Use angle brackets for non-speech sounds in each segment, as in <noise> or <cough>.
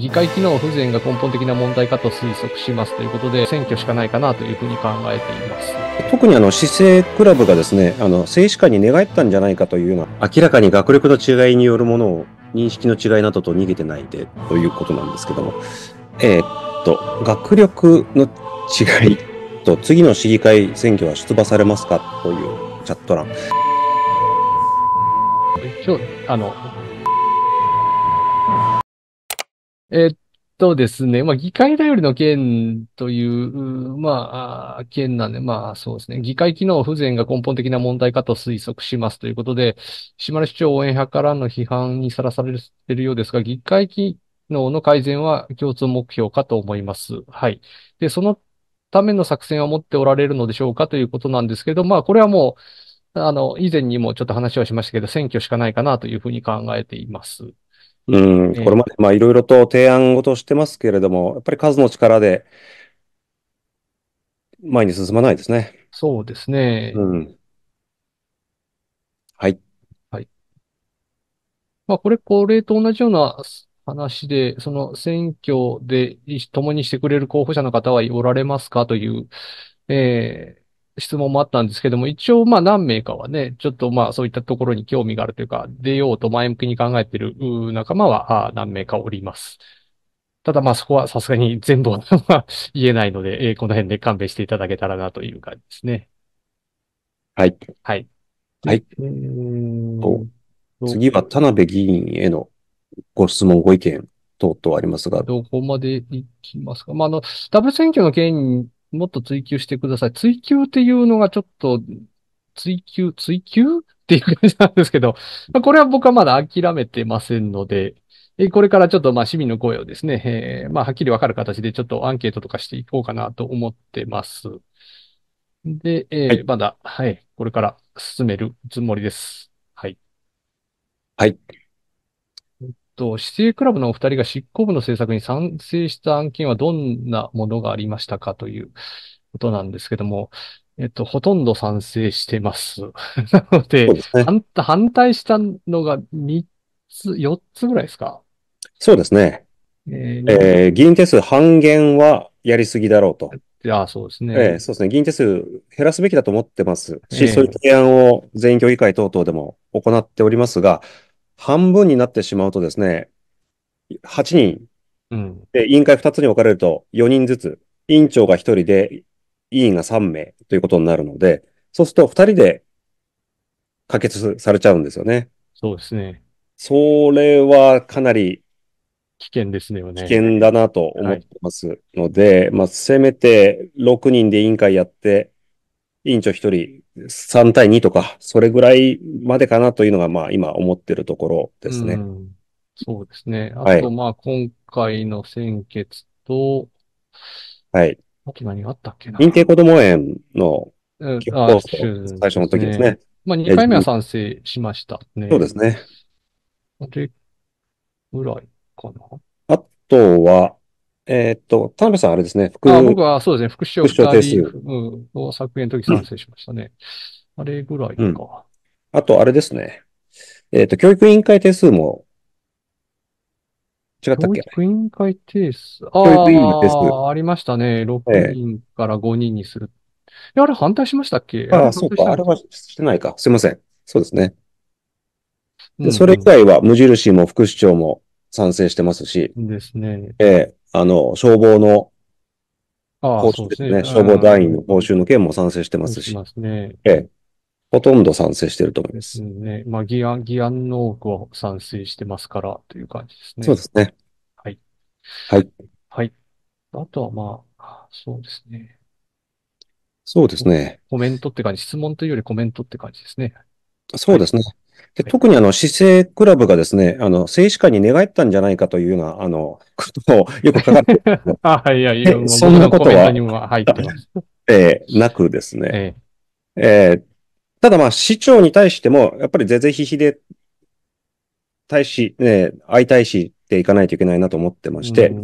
議会機能不全が根本的な問題かと推測しますということで、選挙しかないかなというふうに考えています。特にあの、市政クラブがですね、あの、政治家に寝返ったんじゃないかというような、明らかに学力の違いによるものを認識の違いなどと逃げてないで、ということなんですけども、えー、っと、学力の違いと、次の市議会選挙は出馬されますかというチャット欄。一応、あの、えっとですね、まあ、議会頼りの件という、まあ、件なんで、まあ、そうですね、議会機能不全が根本的な問題かと推測しますということで、島根市長応援派からの批判にさらされているようですが、議会機能の改善は共通目標かと思います。はい。で、そのための作戦は持っておられるのでしょうかということなんですけど、まあ、これはもう、あの、以前にもちょっと話はしましたけど、選挙しかないかなというふうに考えています。うん、これまでまあいろいろと提案ごとしてますけれども、やっぱり数の力で前に進まないですね。そうですね。うん。はい。はい。まあこれ、これと同じような話で、その選挙で共にしてくれる候補者の方はおられますかという、え質問もあったんですけども、一応まあ何名かはね、ちょっとまあそういったところに興味があるというか、出ようと前向きに考えている仲間は何名かおります。ただまあそこはさすがに全部は言えないので、えー、この辺で勘弁していただけたらなという感じですね。はい。はい。はい。次は田辺議員へのご質問、ご意見等々ありますが。どこまで行きますかまあ、あの、ダブル選挙の件もっと追求してください。追求っていうのがちょっと、追求、追求っていう感じなんですけど、まあ、これは僕はまだ諦めてませんので、えこれからちょっとまあ市民の声をですね、えー、まあはっきりわかる形でちょっとアンケートとかしていこうかなと思ってます。で、えーはい、まだ、はい、これから進めるつもりです。はい。はい。と、市政クラブのお二人が執行部の政策に賛成した案件はどんなものがありましたかということなんですけども、えっと、ほとんど賛成してます。<laughs> なので、ね、反対したのが3つ、4つぐらいですかそうですね。えー、えー、議員定数半減はやりすぎだろうと。あそうですね、えー。そうですね。議員定数減らすべきだと思ってますし、えー、そういう提案を全員協議会等々でも行っておりますが、半分になってしまうとですね、8人、うん、で委員会2つに分かれると4人ずつ、委員長が1人で委員が3名ということになるので、そうすると2人で可決されちゃうんですよね。そうですね。それはかなり危険ですね。危険だなと思ってますので、はい、まあ、せめて6人で委員会やって、委員長一人3対2とか、それぐらいまでかなというのが、まあ今思ってるところですね。そうですね。あと、まあ今回の先決と、はい。あと何があったっけな。認定こども園のキッ最初の時ですね。まあ2回目は賛成しましたね。そうですね。あれぐらいかな。あとは、えー、っと、田辺さん、あれですね、副あ僕はそうですね、副賞2人うん、を削減の時賛成しましたね。うん、あれぐらいか、うん。あと、あれですね。えー、っと、教育委員会定数も、違ったっけ教育委員会定数。ああ、ありましたね。6人から5人にする。えー、あれ反対しましたっけああ、そうか。あれはしてないか。すいません。そうですね。で、それ以外は無印も副市長も賛成してますし。ですね。ええあの、消防の、ああ、そうですね。消防団員の報酬の件も賛成してますし。ますね。ええ。ほとんど賛成してると思います。うね。まあ、議案、議案の多くは賛成してますから、という感じですね。そうですね。はい。はい。はい。あとはまあ、そうですね。そうですね。コメントって感じ、質問というよりコメントって感じですね。そうですね。はいで特にあの、市政クラブがですね、あの、政治家に寝返ったんじゃないかというような、あの、ことをよく書かれて <laughs> あ、いやいや、そんなことは、えー、なくですね。えー、えー、ただまあ、市長に対しても、やっぱりぜぜひひで、対し、ね、相対しでていかないといけないなと思ってまして、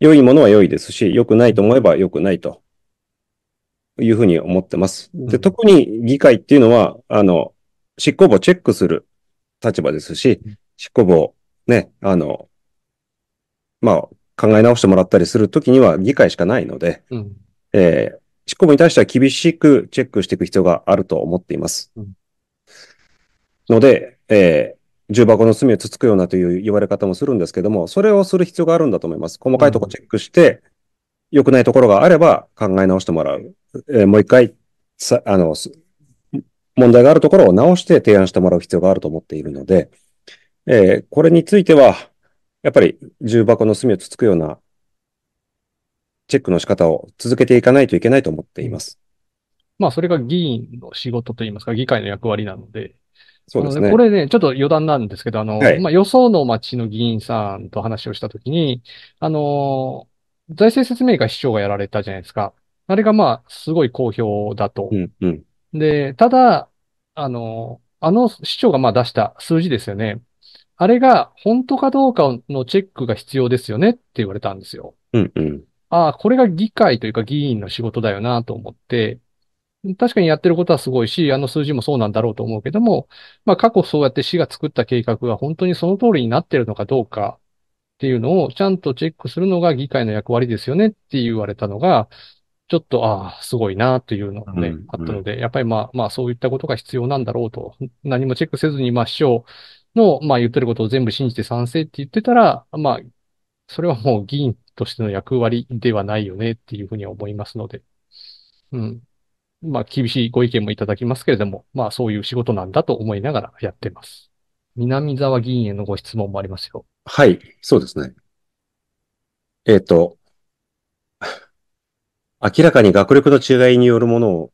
良いものは良いですし、良くないと思えば良くないというふうに思ってます。で、特に議会っていうのは、あの、執行部をチェックする立場ですし、執行部をね、あの、まあ、考え直してもらったりするときには議会しかないので、うん、えー、執行部に対しては厳しくチェックしていく必要があると思っています。うん、ので、えー、重箱の隅をつつくようなという言われ方もするんですけども、それをする必要があるんだと思います。細かいとこチェックして、良、うん、くないところがあれば考え直してもらう。えー、もう一回、あの、問題があるところを直して提案してもらう必要があると思っているので、えー、これについては、やっぱり重箱の隅をつつくようなチェックの仕方を続けていかないといけないと思っています。まあ、それが議員の仕事といいますか、議会の役割なので、そうですね。これね、ちょっと余談なんですけど、あの、はい、まあ、予想の町の議員さんと話をしたときに、あの、財政説明会市長がやられたじゃないですか。あれがまあ、すごい好評だと。うんうんで、ただ、あの、あの市長がまあ出した数字ですよね。あれが本当かどうかのチェックが必要ですよねって言われたんですよ。うんうん。ああ、これが議会というか議員の仕事だよなと思って、確かにやってることはすごいし、あの数字もそうなんだろうと思うけども、まあ過去そうやって市が作った計画が本当にその通りになってるのかどうかっていうのをちゃんとチェックするのが議会の役割ですよねって言われたのが、ちょっと、ああ、すごいなというのがね、うんうん、あったので、やっぱりまあ、まあそういったことが必要なんだろうと、何もチェックせずに、まあ師匠の、まあ言ってることを全部信じて賛成って言ってたら、まあ、それはもう議員としての役割ではないよねっていうふうには思いますので、うん。まあ厳しいご意見もいただきますけれども、まあそういう仕事なんだと思いながらやってます。南沢議員へのご質問もありますよ。はい、そうですね。えっ、ー、と、明らかに学力の違いによるものを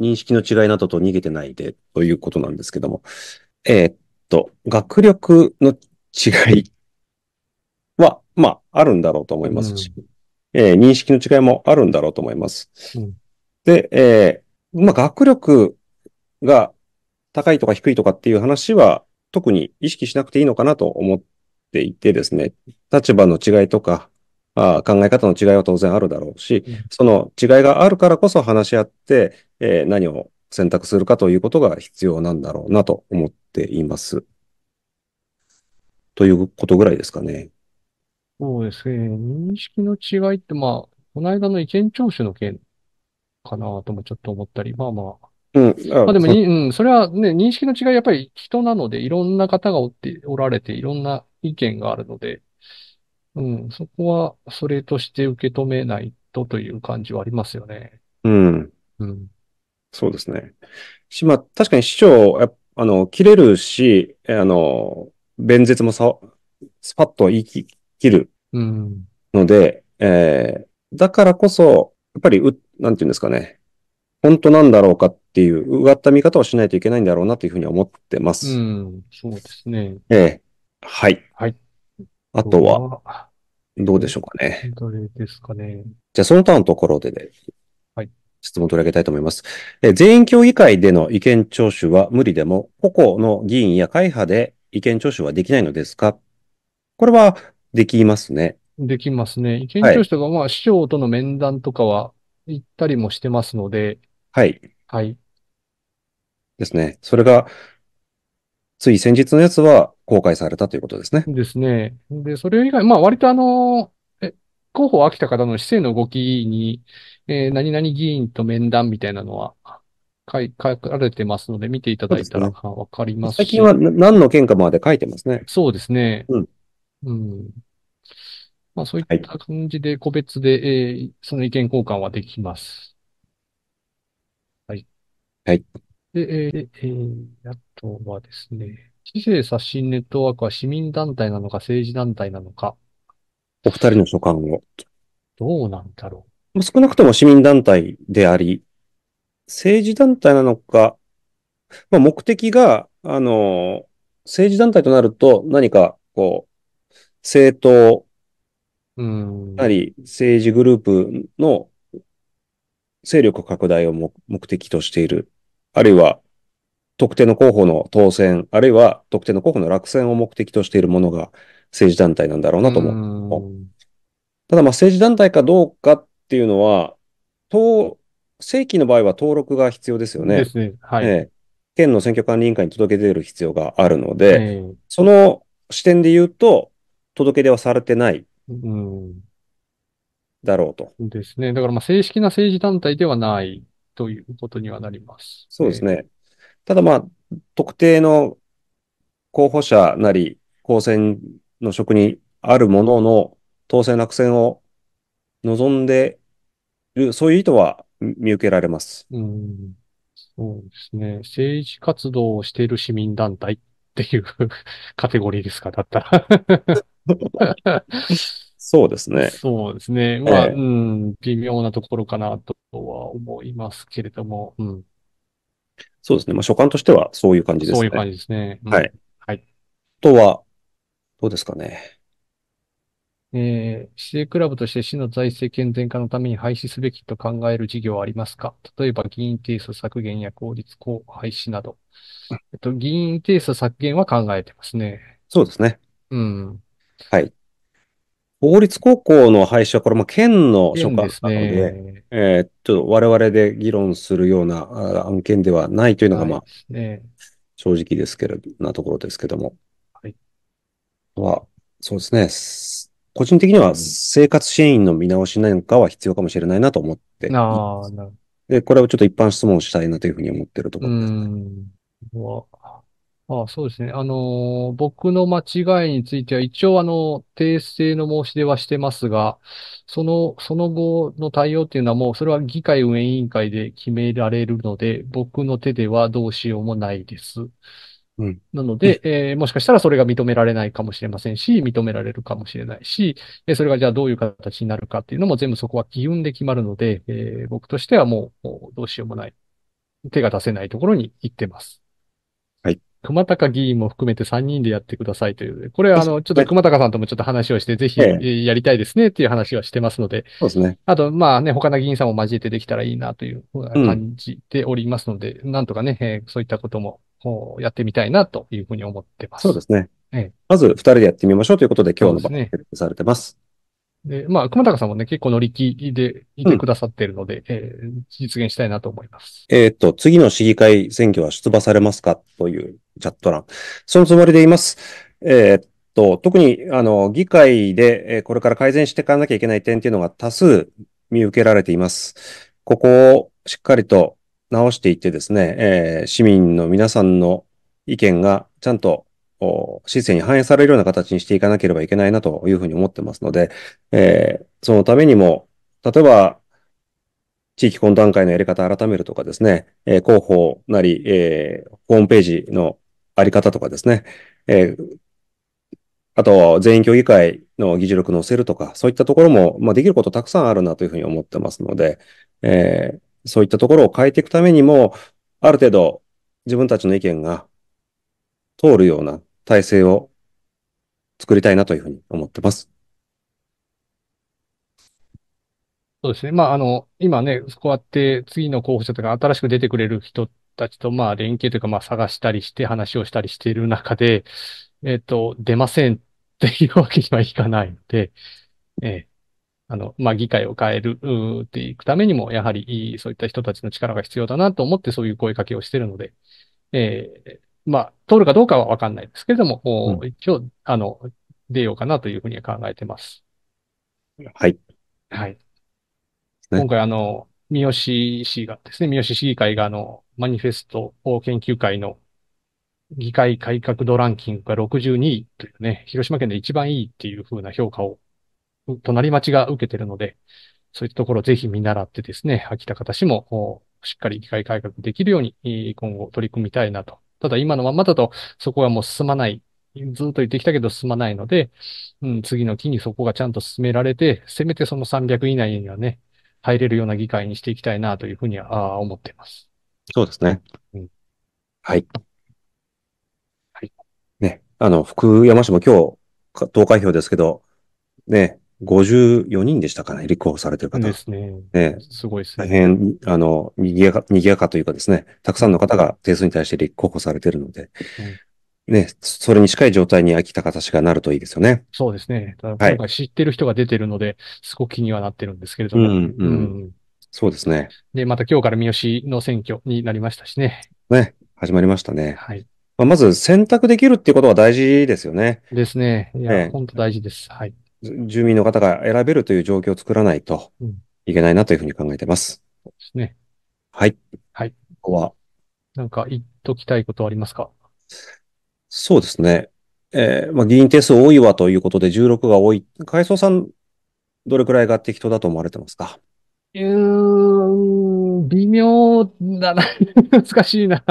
認識の違いなどと逃げてないでということなんですけども、えー、っと、学力の違いは、まあ、あるんだろうと思いますし、うん、えー、認識の違いもあるんだろうと思います。うん、で、えー、まあ、学力が高いとか低いとかっていう話は、特に意識しなくていいのかなと思っていてですね、立場の違いとか、あ考え方の違いは当然あるだろうし、その違いがあるからこそ話し合って、えー、何を選択するかということが必要なんだろうなと思っています。ということぐらいですかね。そうですね。認識の違いって、まあ、この間の意見聴取の件かなともちょっと思ったり、まあまあ。うん。まあでもに、うん、それはね、認識の違い、やっぱり人なので、いろんな方がおって、おられて、いろんな意見があるので、うん、そこはそれとして受け止めないとという感じはありますよね。うん。うん。そうですね。し、まあ、確かに市長、あの、切れるし、あの、弁舌もさ、スパッと言い切るうん。ので、えー、だからこそ、やっぱりう、なんていうんですかね。本当なんだろうかっていう、うがった見方をしないといけないんだろうなというふうに思ってまうす。ん、そうですね。ええはい。はい。あとは、どうでしょうかね。どれですかね。じゃあ、その他のところで、ね、はい、質問取り上げたいと思います。え全員協議会での意見聴取は無理でも、個々の議員や会派で意見聴取はできないのですかこれはできますね。できますね。意見聴取とか、はい、まあ、市長との面談とかは行ったりもしてますので。はい。はい。ですね。それが、つい先日のやつは、公開されたということですね。ですね。で、それ以外、まあ割とあの、え候補秋飽きた方の市政の動きに、えー、何々議員と面談みたいなのは、書か書かれてますので、見ていただいたらわかりますし、ね、最近は何の件かまで書いてますね。そうですね。うん。うん。まあそういった感じで個別で、はい、えー、その意見交換はできます。はい。はい。で、えー、えー、あとはですね。市政刷新ネットワークは市民団体なのか政治団体なのか、お二人の所感を。どうなんだろう。少なくとも市民団体であり、政治団体なのか、まあ、目的が、あの、政治団体となると何か、こう、政党う。ん。なり政治グループの勢力拡大を目目的としている。あるいは、特定の候補の当選、あるいは特定の候補の落選を目的としているものが政治団体なんだろうなと思う。うただ、まあ、政治団体かどうかっていうのは、党、正規の場合は登録が必要ですよね。ですね。はい。県の選挙管理委員会に届け出る必要があるので、その視点で言うと、届け出はされてない。だろうと。ですね。だから、まあ、正式な政治団体ではないということにはなります、そうですね。ただまあ、特定の候補者なり、公選の職にあるものの当選落選を望んでいる、そういう意図は見受けられます。うん。そうですね。政治活動をしている市民団体っていう <laughs> カテゴリーですか、だったらそうですね。そうですね。まあ、えー、うん、微妙なところかなとは思いますけれども、うん。そうですね。まあ、所感としてはそういう感じですね。そういう感じですね。うん、はい。はい。あとは、どうですかね。えー、市政クラブとして市の財政健全化のために廃止すべきと考える事業はありますか例えば議員定数削減や公立校廃止など。えっと、議員定数削減は考えてますね。そうですね。うん。はい。公立高校の廃止は、これも県の所管なので、ねえっと我々で議論するような案件ではないというのが、まあ、ね、正直ですけれど、なところですけども。はい。は、そうですね。個人的には生活支援員の見直しなんかは必要かもしれないなと思ってああ、なるほど。で、これをちょっと一般質問したいなというふうに思ってるところです、ね。あそうですね。あのー僕の間違いについては、一応、あの、訂正の申し出はしてますが、その、その後の対応っていうのはもう、それは議会運営委員会で決められるので、僕の手ではどうしようもないです。うん。なので、えーもしかしたらそれが認められないかもしれませんし、認められるかもしれないし、えそれがじゃあどういう形になるかっていうのも全部そこは機運で決まるので、えー僕としてはもう、もうどうしようもない。手が出せないところに行ってます。熊高議員も含めて3人でやってくださいという、これはあの、ちょっと熊高さんともちょっと話をして、ぜひやりたいですねっていう話はしてますので、そうですね。あと、まあね、他の議員さんも交えてできたらいいなという感じておりますので、うん、なんとかね、えそういったこともやってみたいなというふうに思ってます。そうですね。ええ、まず、二人でやってみましょうということで、今日の場で決定されてます。で、まあ、熊高さんもね、結構乗り気でいてくださっているので、うん、えー、実現したいなと思います。えっ、と、次の市議会選挙は出馬されますかというチャット欄。そのつもりでいます。えー、っと、特に、あの、議会で、えこれから改善していかなきゃいけない点っていうのが多数見受けられています。ここをしっかりと直していってですね、えー、市民の皆さんの意見がちゃんと市政に反映されるような形にしていかなければいけないなというふうに思ってますので、えー、そのためにも、例えば、地域懇談会のやり方を改めるとかですね、えー、広報なり、えー、ホームページのあり方とかですね、えー、あと、全員協議会の議事録載せるとか、そういったところも、まあ、できることたくさんあるなというふうに思ってますので、えー、そういったところを変えていくためにも、ある程度自分たちの意見が通るような体制を作りたいなというふうに思ってます。そうですね。まあ、あの、今ね、こうやって次の候補者とか新しく出てくれる人たちとまあ連携というかまあ探したりして話をしたりしている中で、えっ、ー、と、出ませんっていうわけにはいかないので、えー、あの、まあ、議会を変えるっていくためにも、やはりそういった人たちの力が必要だなと思ってそういう声かけをしているので、えー、まあ、通るかどうかはわかんないですけれども、うん、一応、あの、出ようかなというふうには考えてます。はい。はい。今回あの、三好市がですね、三好市議会があの、マニフェスト研究会の議会改革度ランキングが62位というね、広島県で一番いいっていう風な評価を、隣町が受けてるので、そういったところをぜひ見習ってですね、秋田方市もしっかり議会改革できるように今後取り組みたいなと。ただ今のままだとそこはもう進まない。ずっと言ってきたけど進まないので、うん、次の期にそこがちゃんと進められて、せめてその300以内にはね、入れるような議会にしていきたいなというふうには思っています。そうですね。うん、はい。はい。ね、あの、福山市も今日、投開票ですけど、ね、54人でしたかね、立候補されてる方。ですね。ねすごいですね。大変、あの、賑やか、賑やかというかですね、たくさんの方が定数に対して立候補されてるので、ね、それに近い状態に秋高氏がなるといいですよね。そうですね。ただ今回知ってる人が出てるので、はい、すごく気にはなってるんですけれども。うん、うん、うん。そうですね。で、また今日から三好の選挙になりましたしね。ね、始まりましたね。はい。まあ、まず選択できるっていうことは大事ですよね。ですね。いや、え本当大事です。はい。住民の方が選べるという状況を作らないといけないなというふうに考えてます。うん、そうですね。はい。はい。ここは。なんか言っときたいことありますかそうですね。えー、まあ、議員定数多いわということで16が多い。海藻さん、どれくらいが適当だと思われてますかうーん、微妙だな。<laughs> 難しいな。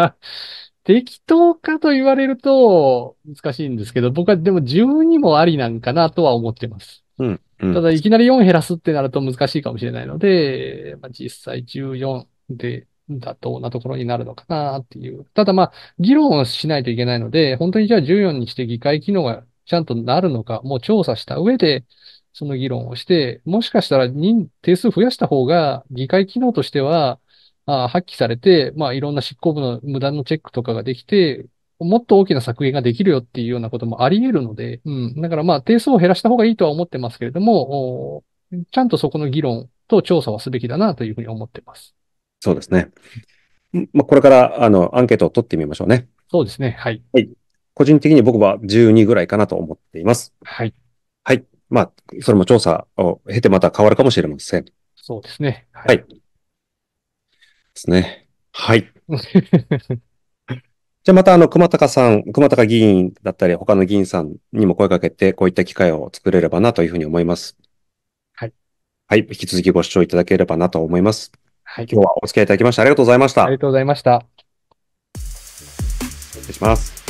適当かと言われると難しいんですけど、僕はでも12もありなんかなとは思ってます。うん。うん、ただ、いきなり4減らすってなると難しいかもしれないので、まあ、実際14で、妥当なところになるのかなっていう。ただまあ、議論をしないといけないので、本当にじゃあ14にして議会機能がちゃんとなるのか、もう調査した上で、その議論をして、もしかしたら人定数増やした方が、議会機能としては、あ発揮されて、まあ、いろんな執行部の無断のチェックとかができて、もっと大きな削減ができるよっていうようなこともあり得るので、うん。だからまあ、定数を減らした方がいいとは思ってますけれども、ちゃんとそこの議論と調査はすべきだなというふうに思ってます。そうですね。まあ、これから、あの、アンケートを取ってみましょうね。そうですね。はい。はい。個人的に僕は12ぐらいかなと思っています。はい。はい。まあ、それも調査を経てまた変わるかもしれません。そうですね。はい。はい、ですね。はい。<laughs> じゃあまたあの、熊高さん、熊高議員だったり、他の議員さんにも声かけて、こういった機会を作れればなというふうに思います。はい。はい。引き続きご視聴いただければなと思います。はい、今日はお付き合いいただきましてありがとうございました。ありがとうございました。失礼します。